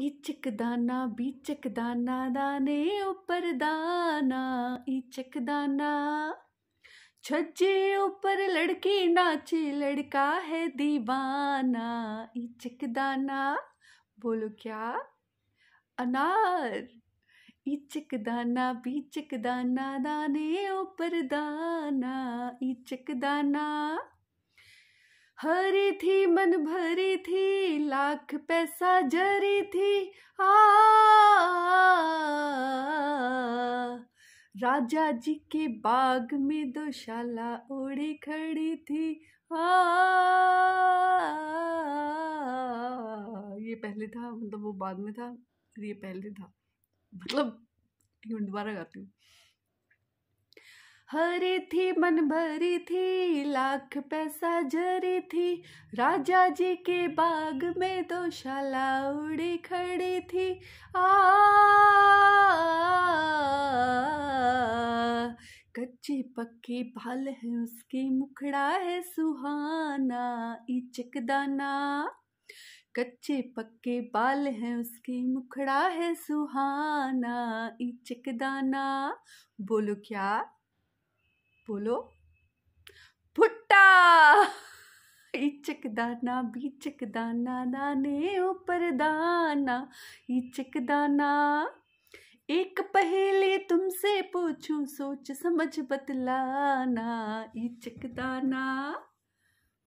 इचक दाना बीचक दाना दाने ऊपर दाना इचक दाना छज्जे ऊपर लड़की नाचे लड़का है दीवाना इचक दाना बोलो क्या अनार इचक दाना बीचक दाना दाने ऊपर दाना इचक दाना हरी थी मन भरी थी लाख पैसा जरी थी आ राजा जी के बाग में दो शाला ओढ़ी खड़ी थी आ ये पहले था मतलब वो बाद में था फिर ये पहले था मतलब दोबारा गाती हूँ हरी थी मन भरी थी लाख पैसा जरी थी राजा जी के बाग में दो शाला उड़ी खड़ी थी आ कच्ची पक्की भाल है उसकी मुखड़ा है सुहाना इचकदाना कच्चे पक्के बाल हैं उसकी मुखड़ा है सुहाना इचकदाना बोलो क्या बोलो भुट्टा इचक दाना बीचक दाना दाने ऊपर दाना इचक दाना एक पहेली तुमसे पूछूं सोच समझ बतलाना इचक दाना